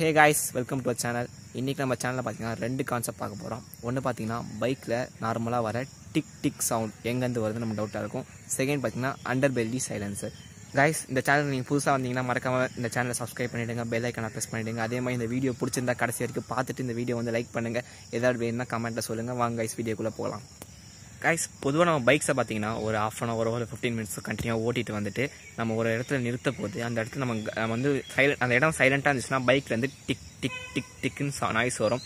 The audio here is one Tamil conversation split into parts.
hey guys welcome to channel இன்றைக்கி நம்ம சேனலில் பார்த்திங்கன்னா ரெண்டு கான்செப்ட் பார்க்க போகிறோம் ஒன்று பார்த்திங்கன்னா பைக்கில் நார்மலாக வர டிக் டிக் சவுண்ட் எங்கேருந்து வருது நம்ம டவுட்டாக இருக்கும் செகண்ட் பார்த்திங்கன்னா அண்டர் பெல்லி சைலன்சர் காய்ஸ் இந்த சேனல் நீங்கள் புதுசாக வந்தீங்கன்னா மறக்காமல் இந்த சேனலை சப்ஸ்கிரைப் பண்ணிவிடுங்க பெல் ஐக்கனை ப்ரெஸ் பண்ணிவிடுங்க அதே மாதிரி இந்த வீடியோ பிடிச்சிருந்தா கடைசி வரைக்கும் பார்த்துட்டு இந்த வீடியோ வந்து லைக் பண்ணுங்கள் ஏதாவது வேணும்னா கமெண்ட்டில் சொல்லுங்கள் வாங்க காய்ஸ் வீடியோக்குள்ளே போகலாம் கைஸ் பொதுவாக நம்ம பைக்ஸை பார்த்தீங்கன்னா ஒரு ஆஃப் அன் ஹவர் ஒரு ஃபிஃப்டீன் மினிட்ஸ் கண்டினியூவாக ஓட்டிட்டு வந்துட்டு நம்ம ஒரு இடத்துல நிறுத்த போது அந்த இடத்துல நம்ம வந்து சைலண்ட் அந்த இடம் சைலண்டாக இருந்துச்சுன்னா பைக்லேருந்து டிக் டிக் டிக் டிக்குன்னு நாய்ஸ் வரும்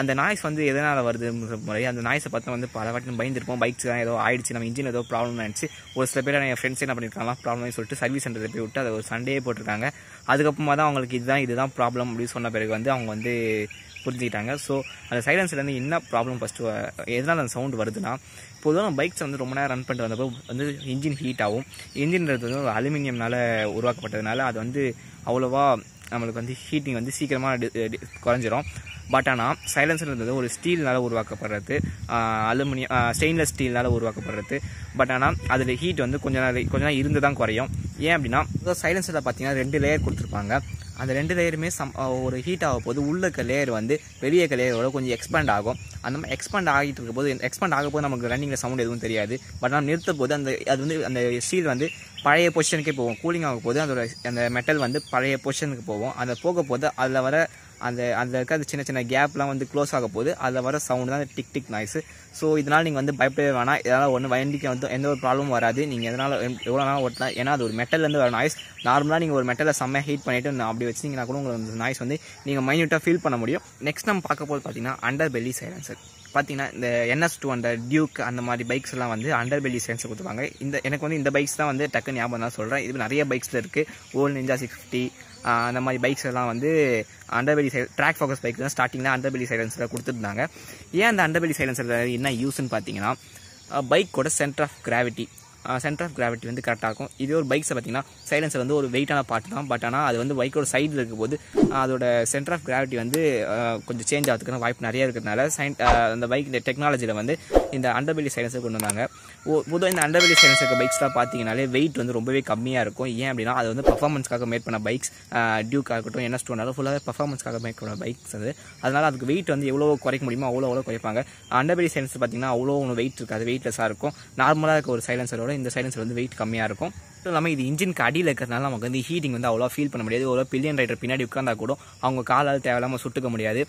அந்த நாய்ஸ் வந்து எதனால் வருது முறை அந்த நாய்ஸை பார்த்து வந்து பல வாட்டி பயந்துருப்போம் பைக்ஸ் தான் ஏதோ ஆயிடுச்சு நம்ம இன்ஜின் ஏதோ ப்ராப்ளம் ஆயிடுச்சு ஒரு சில பேர் என் ஃப்ரெண்ட்ஸ் என்ன பண்ணியிருக்காங்க ப்ராப்ளம்னு சொல்லிட்டு சர்வீஸ் சென்டரில் போய் விட்டு அதை ஒரு சண்டே போட்டிருக்காங்க அதுக்கப்புறமா தான் அவங்களுக்கு இதுதான் இதுதான் ப்ராப்ளம் அப்படின்னு சொன்ன பிறகு வந்து அவங்க வந்து புரிஞ்சுக்கிட்டாங்க ஸோ அந்த சைலன்ஸ்லேருந்து என்ன ப்ராப்ளம் ஃபஸ்ட்டு எதனால் அந்த சவுண்ட் வருதுன்னா பொதுவாக நம்ம பைக்ஸ் வந்து ரொம்ப நேரம் ரன் பண்ணிட்டு வந்தப்போ வந்து இன்ஜின் ஹீட் ஆகும் இன்ஜின்றது வந்து அலுமினியம்னால் உருவாக்கப்பட்டதுனால அது வந்து அவ்வளோவா நம்மளுக்கு வந்து ஹீட்டிங் வந்து சீக்கிரமாக குறைஞ்சிரும் பட் ஆனால் சைலன்ஸ்ன்றது ஒரு ஸ்டீல்னால் உருவாக்கப்படுறது அலுமினியம் ஸ்டெயின்லெஸ் ஸ்டீல்னால் உருவாக்கப்படுறது பட் ஆனால் அதில் ஹீட் வந்து கொஞ்ச நாள் கொஞ்சம் நாள் இருந்து தான் குறையும் ஏன் அப்படின்னா சைலன்ஸில் பார்த்தீங்கன்னா ரெண்டு லேயர் கொடுத்துருப்பாங்க அந்த ரெண்டு லேயருமே சம் ஒரு ஹீட் ஆக போது இருக்க லேயர் வந்து வெளியே லேயரோட கொஞ்சம் எக்ஸ்பேண்ட் ஆகும் அந்த மாதிரி எக்ஸ்பேண்ட் ஆகிட்டு இருக்கும் போது எக்ஸ்பேண்ட் ஆக போது நமக்கு ரன்னிங்கில் சவுண்ட் எதுவும் தெரியாது பட் நம்ம நிறுத்த போது அந்த அது வந்து அந்த ஸ்டீல் வந்து பழைய பொசிஷனுக்கே போகும் கூலிங் ஆகும் போது அதோட அந்த மெட்டல் வந்து பழைய பொசிஷனுக்கு போகும் அதை போக போது அதில் வர அந்த அந்த இருக்க அந்த சின்ன சின்ன கேப்லாம் வந்து க்ளோஸ் ஆக போகுது அதில் வர சவுண்டு தான் அந்த டிக் டிக் நாய்ஸு ஸோ இதனால் நீங்கள் வந்து பயப்படவே வேணாம் இதனால் ஒன்று வண்டிக்கு வந்து எந்த ஒரு ப்ராப்ளமும் வராது நீங்கள் எதனால் எவ்வளோ நாளும் ஓட்டலாம் ஏன்னா அது ஒரு மெட்டல்லேருந்து வர நாய்ஸ் நார்மலாக நீங்கள் ஒரு மெட்டலை செம்ம ஹீட் பண்ணிவிட்டு நான் அப்படி வச்சிங்கன்னா கூட உங்களுக்கு நாய்ஸ் வந்து நீங்கள் மைன்யூட்டாக ஃபீல் பண்ண முடியும் நெக்ஸ்ட் நம்ம பார்க்க போது பார்த்தீங்கன்னா அண்டர் பெல்லி சைலன்சர் பார்த்தீங்கன்னா இந்த என்எஸ் டூ ஹண்ட்ரட் டியூக் அந்த மாதிரி பைக்ஸ் எல்லாம் வந்து அண்டர் பெல்லி சென்ஸ் கொடுத்துருவாங்க இந்த எனக்கு வந்து இந்த பைக்ஸ் தான் வந்து டக்கு ஞாபகம் தான் சொல்கிறேன் இது நிறைய பைக்ஸில் இருக்குது ஓல்டு நெஞ்சா சிக்ஸ் ஃபிஃப்டி அந்த மாதிரி பைக்ஸ் எல்லாம் வந்து அண்டர்பெலி சை ட்ராக் ஃபோக்கஸ் பைக் தான் ஸ்டார்டிங்கில் அண்டர்பெலி சைலன்ஸில் கொடுத்துருந்தாங்க ஏன் அந்த அண்டர்பெலி சைலன்ஸில் என்ன யூஸ்ன்னு பார்த்தீங்கன்னா பைக்கோட centre of gravity centre of gravity வந்து கரெக்டாக இருக்கும் இதே ஒரு பைக்ஸை பார்த்திங்கன்னா சைலன்சர் வந்து ஒரு வெயிட்டான பார்ட் தான் பட் ஆனால் அது வந்து பைக்கோட சைடில் இருக்கும்போது அதோட சென்டர் ஆஃப் கிராவிட்டி வந்து கொஞ்சம் சேஞ்ச் ஆகிறதுக்கான வாய்ப்பு நிறைய இருக்கிறதுனால சைன் அந்த பைக் இந்த டெக்னாலஜியில் வந்து இந்த அண்டர்பெல்லி சைலன்ஸை கொண்டு வந்தாங்க பொதுவாக இந்த அண்டர்பெலி சைலன்ஸ் இருக்க பைக்ஸ்லாம் பார்த்தீங்கன்னாலே வெயிட் வந்து ரொம்பவே கம்மியாக இருக்கும் ஏன் அப்படின்னா அது வந்து பர்ஃபார்மன்ஸ்க்காக மேட் பண்ண பைக்ஸ் டியூக்காக இருக்கட்டும் என்ன ஸ்டோனாலும் ஃபுல்லாகவே பர்ஃபார்மன்ஸ்க்காக மேட் பண்ண பைக்ஸ் அது அதனால் அதுக்கு வெயிட் வந்து எவ்வளோ குறைக்க முடியுமோ அவ்வளோ அவ்வளோ குறைப்பாங்க அண்டர்பெலி சைலன்ஸ் பார்த்திங்கன்னா அவ்வளோ ஒன்று வெயிட் இருக்காது வெயிட்லெஸ்ஸாக இருக்கும் நார்மலாக இருக்க ஒரு சைலன்சரோட இந்த சைலன்சர் வந்து வெயிட் கம்மியாக இருக்கும் அதுவும் இல்லாமல் இது இன்ஜினுக்கு அடியில் இருக்கிறதுனால நமக்கு வந்து ஹீட்டிங் வந்து அவ்வளோ ஃபீல் பண்ண முடியாது ஒரு பில்லியன் ரைடர் பின்னாடி உட்காந்தா கூட அவங்க காலால் தேவையில்லாமல் சுட்டுக்க முடியாது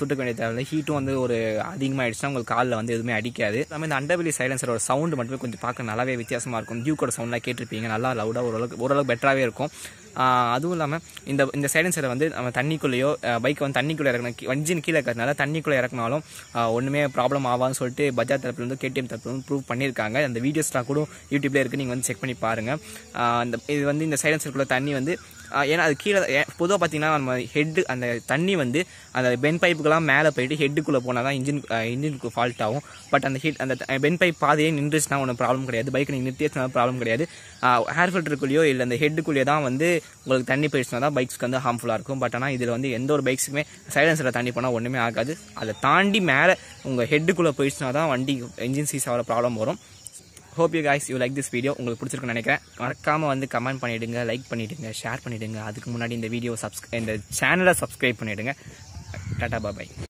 சுட்டுக்க வேண்டிய தேவையில்லை ஹீட்டும் வந்து ஒரு அதிகமாகிடுச்சுன்னா உங்களுக்கு காலில் வந்து எதுவுமே அடிக்காது இல்லாமல் இந்த அண்டர்வெளி சைலன்சரோட சவுண்டு மட்டுமே கொஞ்சம் பார்க்க நல்லாவே வித்தியாசமாக இருக்கும் டியூக்கோட சவுண்ட்லாம் கேட்டிருப்பீங்க நல்லா லவுடாக ஓரளவுக்கு ஓரளவுக்கு பெட்டராகவே இருக்கும் அதுவும் இல்லாமல் இந்த இந்த சைலன்சரை வந்து நம்ம தண்ணிக்குள்ளேயோ பைக்கை வந்து தண்ணிக்குள்ளே இறக்கணும் வஞ்சின் கீழே இருக்கிறதுனால தண்ணிக்குள்ளே இறக்குனாலும் ஒன்றுமே ப்ராப்ளம் ஆகாதுன்னு சொல்லிட்டு பஜாஜ் தரப்புலேருந்து கேடிஎம் வந்து ப்ரூவ் பண்ணியிருக்காங்க அந்த வீடியோஸ்லாம் கூட யூடியூப்லேயே இருக்குது நீங்கள் வந்து செக் பண்ணி பாருங்கள் அந்த இது வந்து இந்த சைலன்சருக்குள்ளே தண்ணி வந்து ஏன்னா அது கீழே பொதுவாக பார்த்தீங்கன்னா நம்ம ஹெட்டு அந்த தண்ணி வந்து அந்த பென் பைப்புக்கெல்லாம் மேலே போயிட்டு ஹெட்டுக்குள்ளே போனால் தான் இன்ஜின் இன்ஜினுக்கு ஃபால்ட் ஆகும் பட் அந்த ஹெட் அந்த பென் பைப் பாதையே நின்றுச்சுன்னா ஒன்றும் ப்ராப்ளம் கிடையாது பைக் நீங்கள் நிறுத்திச்சுனா ப்ராப்ளம் கிடையாது ஹேர் ஃபில்டருக்குள்ளேயோ இல்லை அந்த ஹெட்டுக்குள்ளேயோ தான் வந்து உங்களுக்கு தண்ணி போயிடுச்சுனா தான் பைக்ஸ்க்கு வந்து ஹார்ம்ஃபுல்லாக இருக்கும் பட் ஆனால் இதில் வந்து எந்த ஒரு பைக்ஸுக்குமே சைலன்ஸில் தண்ணி போனால் ஒன்றுமே ஆகாது அதை தாண்டி மேலே உங்கள் ஹெட்டுக்குள்ளே போயிடுச்சுனா தான் வண்டி என்ஜின் சீஸ் ஆகிற ப்ராப்ளம் வரும் hope you guys you like this video உங்களுக்கு பிடிச்சிருக்குன்னு நினைக்கிறேன் மறக்காமல் வந்து கமெண்ட் பண்ணிவிடுங்க லைக் பண்ணிவிடுங்க ஷேர் பண்ணிவிடுங்க அதுக்கு முன்னாடி இந்த வீடியோ சப்ஸ்க் இந்த சேனலை சப்ஸ்கிரைப் பண்ணிவிடுங்க டாட்டா பாபாய்